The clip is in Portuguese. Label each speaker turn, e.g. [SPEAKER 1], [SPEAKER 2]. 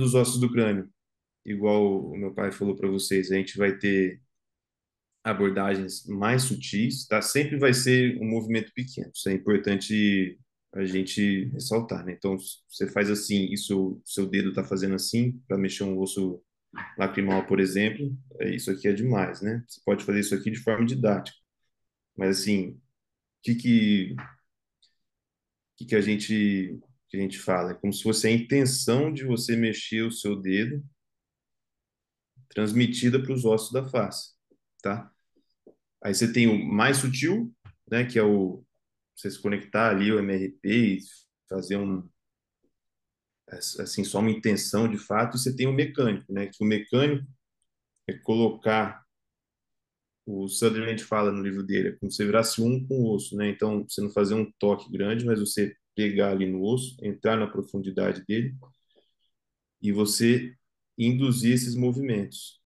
[SPEAKER 1] dos ossos do crânio. Igual o meu pai falou para vocês, a gente vai ter abordagens mais sutis, tá? Sempre vai ser um movimento pequeno. Isso é importante a gente ressaltar, né? Então, você faz assim, isso, seu dedo tá fazendo assim para mexer um osso lacrimal, por exemplo, é, isso aqui é demais, né? Você pode fazer isso aqui de forma didática. Mas assim, o que que que, que a gente que a gente fala. É como se fosse a intenção de você mexer o seu dedo transmitida para os ossos da face, tá? Aí você tem o mais sutil, né, que é o você se conectar ali o MRP e fazer um assim só uma intenção de fato, e você tem o mecânico, né, que o mecânico é colocar o Sutherland fala no livro dele, é como se você virasse um com o osso, né? Então, você não fazer um toque grande, mas você pegar ali no osso, entrar na profundidade dele e você induzir esses movimentos.